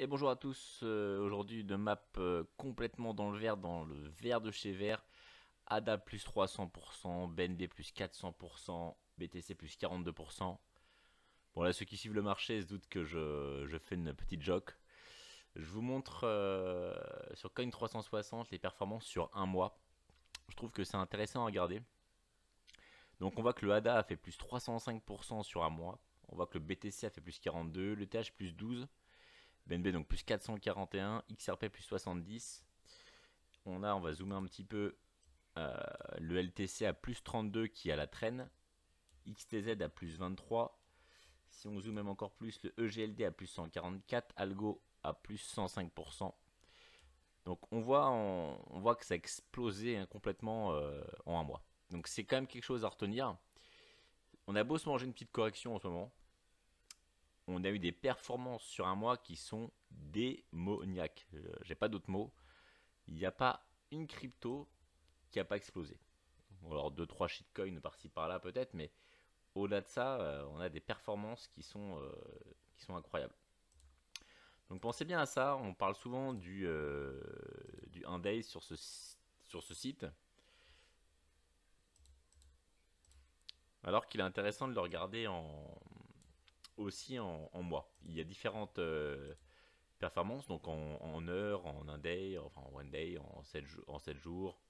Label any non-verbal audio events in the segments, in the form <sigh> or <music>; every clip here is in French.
et bonjour à tous. Euh, aujourd'hui, une map euh, complètement dans le vert, dans le vert de chez vert. ADA plus 300%, BND plus 400%, BTC plus 42%. Bon là, ceux qui suivent le marché se doutent que je, fais une petite joke. Je vous montre euh, sur Coin 360 les performances sur un mois. Je trouve que c'est intéressant à regarder. Donc on voit que le ADA a fait plus 305% sur un mois. On voit que le BTC a fait plus 42, le TH plus 12, BNB donc plus 441, XRP plus 70. On a, on va zoomer un petit peu, euh, le LTC à plus 32 qui a la traîne, XTZ à plus 23. Si on zoome même encore plus, le EGLD à plus 144, Algo à plus 105%. Donc on voit, on, voit que ça a explosé hein, complètement euh, en un mois. Donc c'est quand même quelque chose à retenir. On a beau se manger une petite correction en ce moment, on a eu des performances sur un mois qui sont démoniaques. J'ai pas d'autres mots. Il n'y a pas une crypto qui n'a pas explosé. Alors deux trois shitcoins par-ci par-là peut-être, mais au-delà de ça, euh, on a des performances qui sont, euh, qui sont incroyables. Donc pensez bien à ça, on parle souvent du, euh, du sur ce, sur ce site. Alors qu'il est intéressant de le regarder en, aussi en, mois. Il y a différentes euh, performances, donc en, en heure, en un day, enfin en one day, en 7, jours.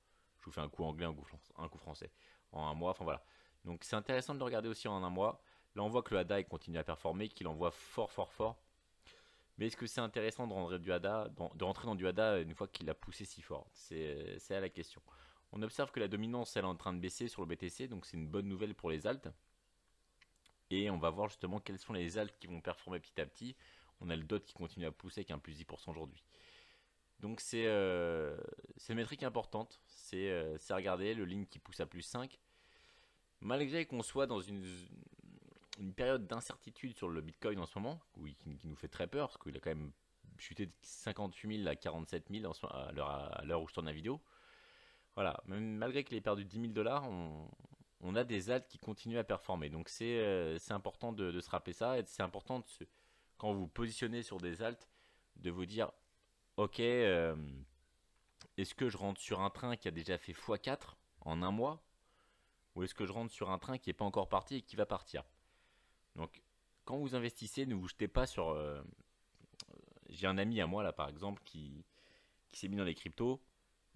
Je vous fais un coup anglais, un coup, un coup français. En un mois, enfin voilà. Donc c'est intéressant de le regarder aussi en un mois. Là on voit que le ADA continue à performer, qu'il envoie fort fort fort. Mais est-ce que c'est intéressant de rentrer, du ADA, de rentrer dans du ADA euh, une fois qu'il a poussé si fort euh, C'est à la question. On observe que la dominance elle est en train de baisser sur le BTC, donc c'est une bonne nouvelle pour les altes. Et on va voir justement quelles sont les altes qui vont performer petit à petit. On a le DOT qui continue à pousser avec un plus 10% aujourd'hui. Donc c'est euh, une métrique importante. C'est euh, regarder, le ligne qui pousse à plus 5. Malgré qu'on soit dans une, une période d'incertitude sur le Bitcoin en ce moment, qui, qui nous fait très peur, parce qu'il a quand même chuté de 58 000 à 47 000 à l'heure où je tourne la vidéo. Voilà, même malgré qu'il ait perdu 10 000 dollars, on, on a des altes qui continuent à performer. Donc c'est euh, important de, se rappeler ça. Et c'est important de quand vous positionnez sur des altes, de vous dire ok, euh, est-ce que je rentre sur un train qui a déjà fait x4 en un mois Ou est-ce que je rentre sur un train qui est pas encore parti et qui va partir Donc quand vous investissez, ne vous jetez pas sur. Euh, j'ai un ami à moi là par exemple qui, qui s'est mis dans les cryptos.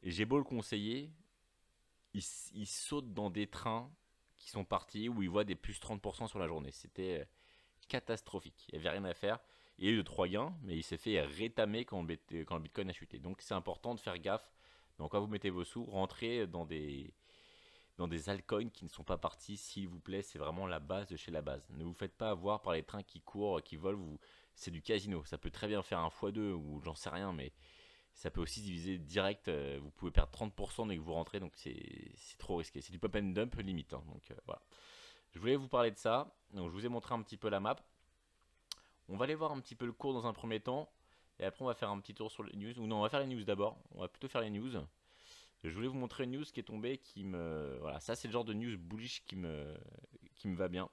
J'ai beau le conseiller, il saute dans des trains qui sont partis où il voit des plus 30% sur la journée. C'était euh, catastrophique. Il n'y avait rien à faire. Il y a eu de trois gains, mais il s'est fait rétamer quand le, Bitcoin a chuté. Donc c'est important de faire gaffe. Donc quand vous mettez vos sous, rentrez dans des, dans des altcoins qui ne sont pas partis, s'il vous plaît. C'est vraiment la base de chez la base. Ne vous faites pas avoir par les trains qui courent, qui volent. Vous... C'est du casino. Ça peut très bien faire un x2 ou j'en sais rien, mais ça peut aussi diviser direct. Euh, vous pouvez perdre 30% dès que vous rentrez, donc c'est trop risqué. C'est du pop and dump limite. Hein, donc euh, voilà. Je voulais vous parler de ça. Donc je vous ai montré un petit peu la map. On va aller voir un petit peu le cours dans un premier temps. Et après, on va faire un petit tour sur les news. Ou non, on va faire les news d'abord. On va plutôt faire les news. Je voulais vous montrer une news qui est tombée qui me. Voilà, ça c'est le genre de news bullish qui me, qui me va bien.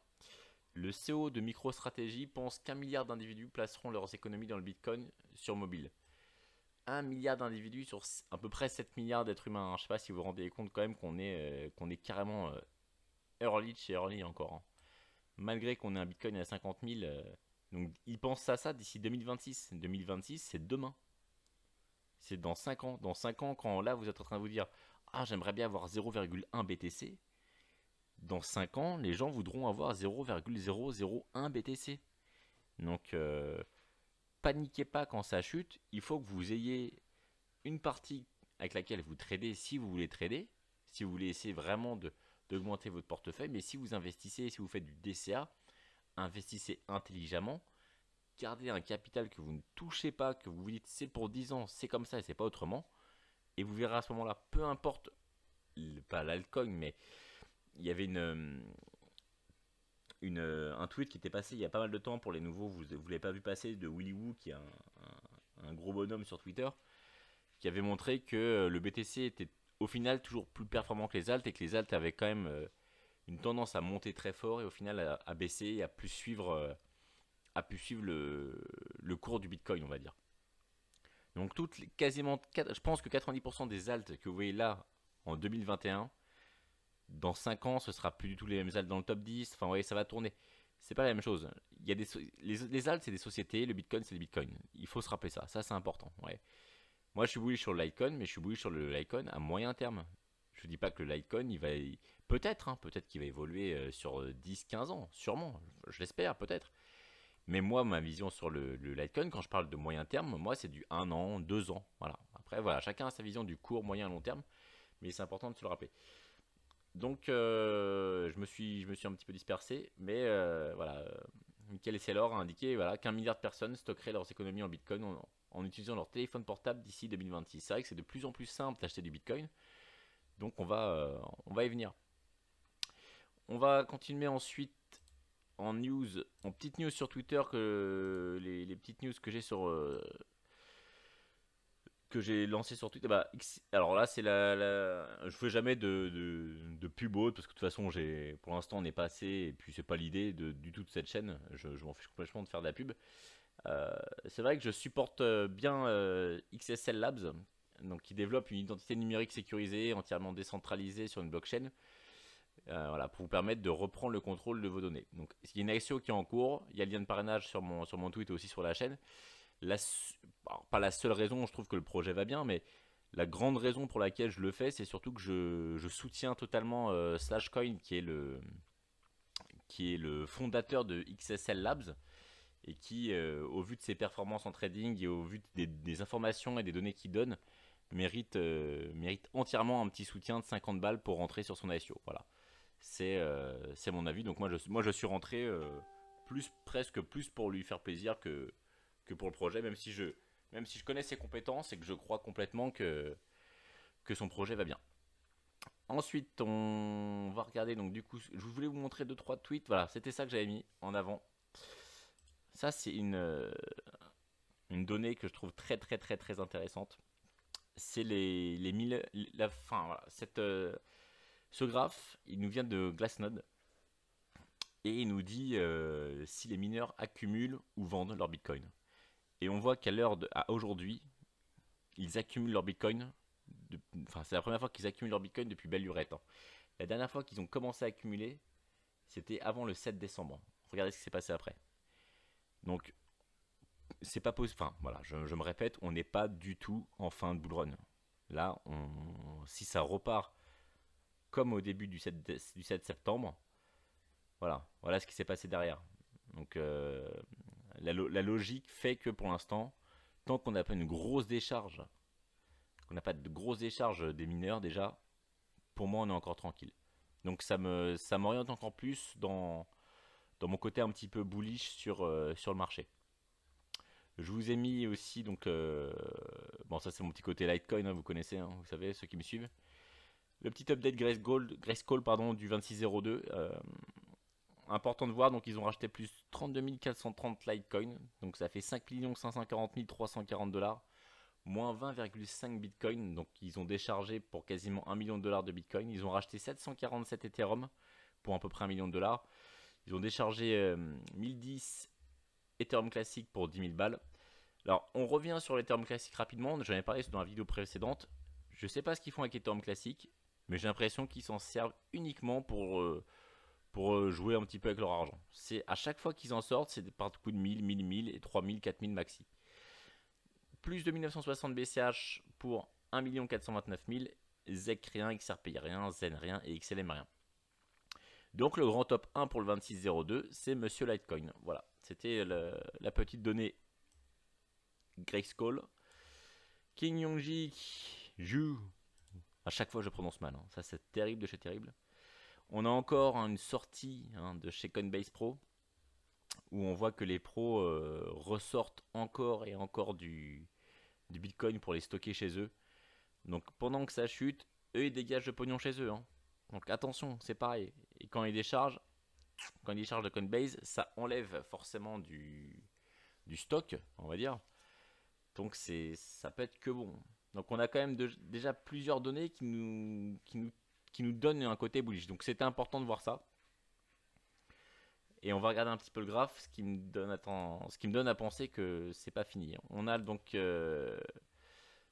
Le CEO de MicroStrategy pense qu'un milliard d'individus placeront leurs économies dans le Bitcoin sur mobile. 1 milliard d'individus sur à peu près 7 milliards d'êtres humains. Hein. Je sais pas si vous vous rendez compte quand même qu'on est, euh, qu'on est carrément euh, early chez early encore. Hein. Malgré qu'on ait un bitcoin à 50 000. Euh, donc ils pensent à ça d'ici 2026. 2026, c'est demain. C'est dans 5 ans. Dans 5 ans, quand là vous êtes en train de vous dire Ah, j'aimerais bien avoir 0,1 BTC. Dans 5 ans, les gens voudront avoir 0,001 BTC. Donc paniquez pas quand ça chute, il faut que vous ayez une partie avec laquelle vous tradez si vous voulez trader, si vous voulez essayer vraiment d'augmenter votre portefeuille, mais si vous investissez, si vous faites du DCA, investissez intelligemment, gardez un capital que vous ne touchez pas, que vous vous dites c'est pour 10 ans, c'est comme ça et c'est pas autrement, et vous verrez à ce moment-là, peu importe, pas l'alcool, mais il y avait une, euh, euh, un tweet qui était passé il y a pas mal de temps pour les nouveaux, vous ne l'avez pas vu passer, de Willy Woo, qui est un, gros bonhomme sur Twitter, qui avait montré que euh, le BTC était au final toujours plus performant que les altes et que les altes avaient quand même euh, une tendance à monter très fort et au final à, baisser et à plus suivre, à plus suivre le, cours du Bitcoin, on va dire. Donc toutes, quasiment, je pense que 90% des altes que vous voyez là en 2021 dans 5 ans, ce sera plus du tout les mêmes Altes dans le top 10. Enfin, vous voyez, ça va tourner. C'est pas la même chose. Il y a des les, les c'est des sociétés, le Bitcoin, c'est des Bitcoins. Il faut se rappeler ça. Ça, c'est important. Ouais. Moi, je suis bullish sur le Litecoin, mais je suis bouillé sur le Litecoin à moyen terme. Je vous dis pas que le Litecoin, il va. Peut-être, hein, peut-être qu'il va évoluer euh, sur 10-15 euh, ans, sûrement. Je l'espère, peut-être. Mais moi, ma vision sur le, le, Litecoin, quand je parle de moyen terme, moi, c'est du 1 an, 2 ans. Voilà. Après, voilà, chacun a sa vision du court, moyen, long terme. Mais c'est important de se le rappeler. Donc, euh, je, me suis, je me suis un petit peu dispersé, mais euh, voilà. Euh, Michael Saylor a indiqué voilà, qu'un milliard de personnes stockeraient leurs économies en bitcoin en, utilisant leur téléphone portable d'ici 2026. C'est vrai que c'est de plus en plus simple d'acheter du bitcoin, donc on va, on va y venir. On va continuer ensuite en news, en petites news sur Twitter que les, petites news que j'ai sur que j'ai lancé sur Twitter. Bah, alors là, c'est la, la, je fais jamais de, parce que de toute façon, j'ai, pour l'instant, on est pas assez, et puis c'est pas l'idée de, du tout de cette chaîne, je, m'en fiche complètement de faire de la pub. Euh, c'est vrai que je supporte euh, bien euh, XSL Labs, donc qui développe une identité numérique sécurisée, entièrement décentralisée sur une blockchain, voilà, pour vous permettre de reprendre le contrôle de vos données. Donc il y a une action e qui est en cours, il y a le lien de parrainage sur mon, sur mon tweet et aussi sur la chaîne. pas la seule raison, je trouve que le projet va bien, mais la grande raison pour laquelle je le fais, c'est surtout que je, soutiens totalement euh, Slashcoin, qui est, le, qui est le fondateur de XSL Labs, et qui, euh, au vu de ses performances en trading et au vu des, informations et des données qu'il donne, mérite, euh, mérite entièrement un petit soutien de 50 balles pour rentrer sur son ASIO. Voilà. C'est mon avis. Donc moi je, moi, je suis rentré plus, presque plus pour lui faire plaisir que, que pour le projet, même si je, même si je connais ses compétences et que je crois complètement que, que son projet va bien. Ensuite, on va regarder, donc du coup, je voulais vous montrer 2 trois tweets, voilà, c'était ça que j'avais mis en avant. Ça, c'est une, euh, une donnée que je trouve très très très très intéressante. C'est les, les mille, la fin, voilà, cette, euh, ce graphe, il nous vient de Glassnode. Et il nous dit euh, si les mineurs accumulent ou vendent leur bitcoin. Et on voit qu'à l'heure de aujourd'hui, ils accumulent leur bitcoin. enfin, c'est la première fois qu'ils accumulent leur bitcoin depuis belle lurette. Hein. La dernière fois qu'ils ont commencé à accumuler, c'était avant le 7 décembre. Regardez ce qui s'est passé après. Donc, c'est pas possible. Enfin, voilà, je, me répète, on n'est pas du tout en fin de bull run. Là, on, si ça repart comme au début du 7, septembre, voilà, voilà ce qui s'est passé derrière. Donc, euh, la, logique fait que pour l'instant, tant qu'on n'a pas une grosse décharge, qu'on n'a pas de grosse décharge des mineurs déjà, pour moi on est encore tranquille. Donc ça me ça m'oriente encore plus dans, dans mon côté un petit peu bullish sur, euh, sur le marché. Je vous ai mis aussi donc euh, bon ça c'est mon petit côté Litecoin, hein, vous connaissez, hein, vous savez ceux qui me suivent Le petit update Grace Gold, Call pardon du 2602 important de voir, donc ils ont racheté plus 32 430 Litecoin, donc ça fait 5 540 340 dollars, moins 20,5 Bitcoin, donc ils ont déchargé pour quasiment 1 million de dollars de Bitcoin, ils ont racheté 747 Ethereum pour à peu près 1 million de dollars, ils ont déchargé 1010 euh, Ethereum classique pour 10 000 balles. Alors on revient sur l'Ethereum classique rapidement, j'en ai parlé dans la vidéo précédente, je ne sais pas ce qu'ils font avec Ethereum classique, mais j'ai l'impression qu'ils s'en servent uniquement pour... Euh, pour euh, jouer un petit peu avec leur argent. C'est à chaque fois qu'ils en sortent, c'est par coups de 1000, 1000, 1000 et 3000, 4000 maxi. Plus de 1960 BCH pour 1 429 000, ZEC rien, XRP rien, Zen rien et XLM rien. Donc le grand top 1 pour le 2602, c'est Monsieur Litecoin. Voilà, c'était la petite donnée Grace Call. King Yongji, Ju. À chaque fois je prononce mal, hein. ça c'est terrible de chez terrible. On a encore hein, une sortie hein, de chez Coinbase Pro où on voit que les pros euh, ressortent encore et encore du, Bitcoin pour les stocker chez eux. Donc pendant que ça chute, eux ils dégagent le pognon chez eux. Hein. Donc attention, c'est pareil. Et quand ils déchargent, quand ils déchargent de Coinbase, ça enlève forcément du, stock, on va dire. Donc c'est ça peut être que bon. Donc on a quand même déjà plusieurs données qui nous, qui nous qui nous donne un côté bullish. Donc c'était important de voir ça. Et on va regarder un petit peu le graphe, ce qui me donne à, ce qui me donne à penser que c'est pas fini. On a donc euh,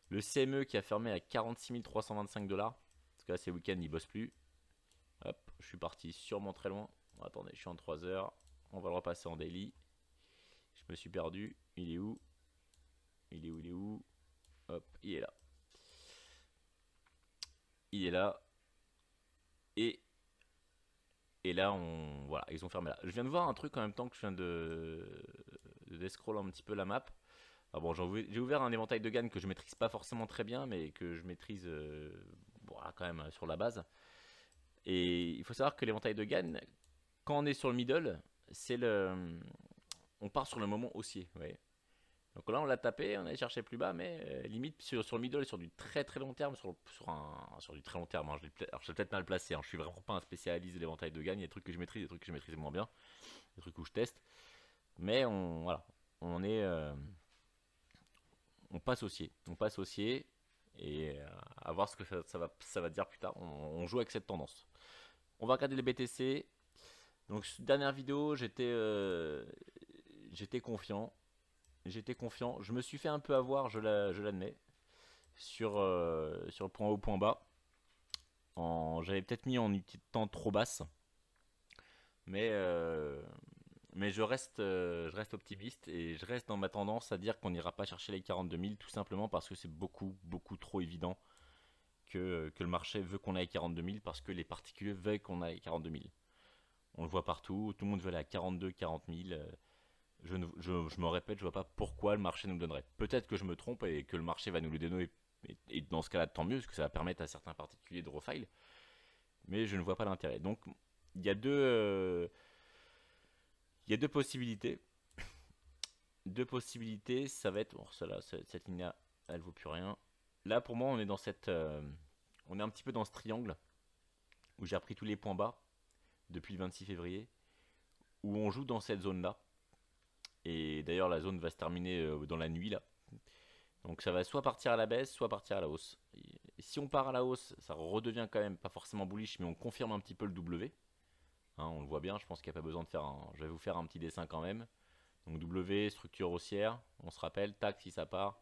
le CME qui a fermé à 46 325 dollars. Parce que là, c'est week-end, il bosse plus. Hop, je suis parti sûrement très loin. attendez, je suis en 3 heures. On va le repasser en daily. Je me suis perdu. Il est où Il est où Il est où Hop, il est là. Il est là. Et, et là, on, voilà, ils ont fermé là. Je viens de voir un truc en même temps que je viens de, de scroll un petit peu la map. Ah bon, j'ai ouvert un éventail de GAN que je maîtrise pas forcément très bien, mais que je maîtrise euh, quand même euh, sur la base. Et il faut savoir que l'éventail de GAN, quand on est sur le middle, c'est le, on part sur le moment haussier. Donc là, on l'a tapé, on a cherché plus bas, mais euh, limite sur, le middle et sur du très très long terme, sur, du très long terme. Hein, je vais peut-être mal placé, hein, je suis vraiment pas un spécialiste de l'éventail de gagne. Il y a des trucs que je maîtrise, des trucs que je maîtrise moins bien, des trucs où je teste. Mais on, voilà, on est. Euh, on passe au On passe au et euh, à voir ce que ça, va, dire plus tard. On, on joue avec cette tendance. On va regarder les BTC. Donc, dernière vidéo, j'étais j'étais confiant j'étais confiant. Je me suis fait un peu avoir, je l'admets, sur, euh, sur le point haut, point bas. J'avais peut-être mis en une temps trop basse. Mais, euh, mais je, reste, euh, je reste optimiste et je reste dans ma tendance à dire qu'on n'ira pas chercher les 42 000 tout simplement parce que c'est beaucoup, beaucoup trop évident que, que le marché veut qu'on aille 42 000 parce que les particuliers veulent qu'on aille 42 000. On le voit partout, tout le monde veut aller à 42, 40 000 je, me répète, je vois pas pourquoi le marché nous le donnerait. Peut-être que je me trompe et que le marché va nous le donner, et, dans ce cas-là, tant mieux, parce que ça va permettre à certains particuliers de refile. Mais je ne vois pas l'intérêt. Donc, il y a deux, euh, il deux possibilités. deux possibilités, ça va être, bon, oh, cette ligne-là, elle vaut plus rien. Là, pour moi, on est dans cette, euh, on est un petit peu dans ce triangle où j'ai appris tous les points bas depuis le 26 février, où on joue dans cette zone-là et d'ailleurs, la zone va se terminer euh, dans la nuit là. Donc ça va soit partir à la baisse, soit partir à la hausse. si on part à la hausse, ça redevient quand même pas forcément bullish, mais on confirme un petit peu le W. Hein, on le voit bien, je pense qu'il n'y a pas besoin de faire un... Je vais vous faire un petit dessin quand même. Donc W, structure haussière, on se rappelle, tac, si ça part,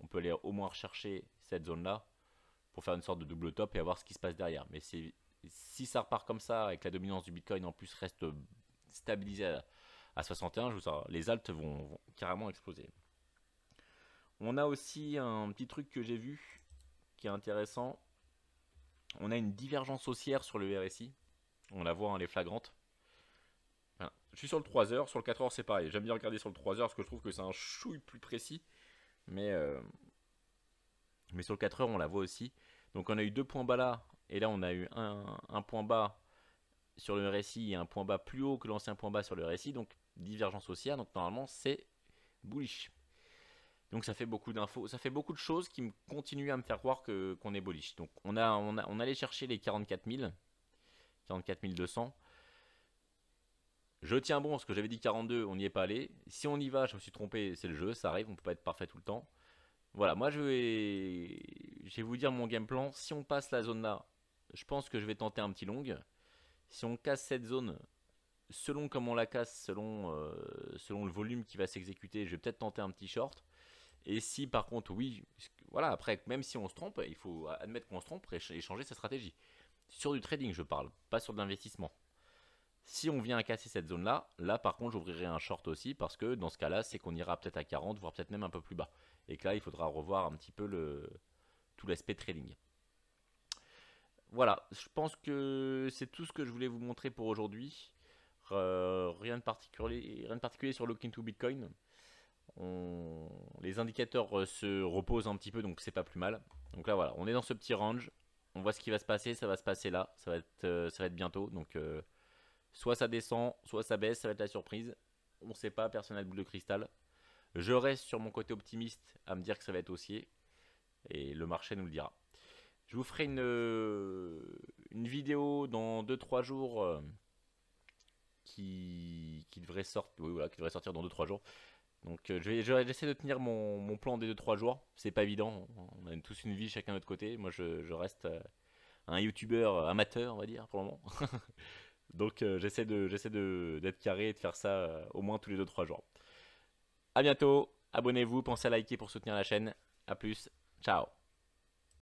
on peut aller au moins rechercher cette zone-là pour faire une sorte de double top et avoir ce qui se passe derrière. Mais si ça repart comme ça, avec la dominance du Bitcoin en plus reste stabilisée à à 61, je vous les altes vont, carrément exploser. On a aussi un petit truc que j'ai vu qui est intéressant. On a une divergence haussière sur le RSI. On la voit, elle hein, est flagrante. Je suis sur le 3 heures, sur le 4 heures c'est pareil. J'aime bien regarder sur le 3 heures parce que je trouve que c'est un chouille plus précis. Mais, euh, mais sur le 4 heures on la voit aussi. Donc on a eu deux points bas là, et là on a eu un point bas sur le RSI et un point bas plus haut que l'ancien point bas sur le RSI, donc divergence haussière, donc normalement c'est bullish. Donc ça fait beaucoup d'infos, ça fait beaucoup de choses qui me continuent à me faire croire que qu'on est bullish. Donc on a, on allait chercher les 44 000, 44 200. Je tiens bon, Ce que j'avais dit 42, on n'y est pas allé. Si on y va, je me suis trompé, c'est le jeu, ça arrive, on peut pas être parfait tout le temps. Voilà, moi je vais, je vais vous dire mon game plan. Si on passe la zone là, je pense que je vais tenter un petit long si on casse cette zone, selon comment on la casse, selon, euh, selon le volume qui va s'exécuter, je vais peut-être tenter un petit short. Et si par contre, oui, voilà, après, même si on se trompe, il faut admettre qu'on se trompe et changer sa stratégie. Sur du trading, je parle, pas sur de l'investissement. Si on vient à casser cette zone-là, là par contre, j'ouvrirai un short aussi parce que dans ce cas-là, c'est qu'on ira peut-être à 40, voire peut-être même un peu plus bas. Et que là, il faudra revoir un petit peu le, tout l'aspect trading voilà, je pense que c'est tout ce que je voulais vous montrer pour aujourd'hui. Euh, rien, de particulier, rien de particulier sur Looking to Bitcoin. Les indicateurs euh, se reposent un petit peu, donc c'est pas plus mal. Donc là voilà, on est dans ce petit range. On voit ce qui va se passer, ça va se passer là, ça va être, euh, bientôt. Donc soit ça descend, soit ça baisse, ça va être la surprise. On ne sait pas, personne n'a de boule de cristal. Je reste sur mon côté optimiste à me dire que ça va être haussier. Et le marché nous le dira. Je vous ferai une, euh, vidéo dans 2-3 jours euh, qui, qui, devrait sortir, dans 2-3 jours. Donc euh, de tenir mon, mon plan des 2-3 jours. C'est pas évident, on a tous une vie chacun de notre côté. Moi je, reste un youtubeur amateur, on va dire, pour le moment. <laughs> Donc j'essaie d'être carré et de faire ça au moins tous les 2-3 jours. A bientôt, abonnez-vous, pensez à liker pour soutenir la chaîne. A plus, ciao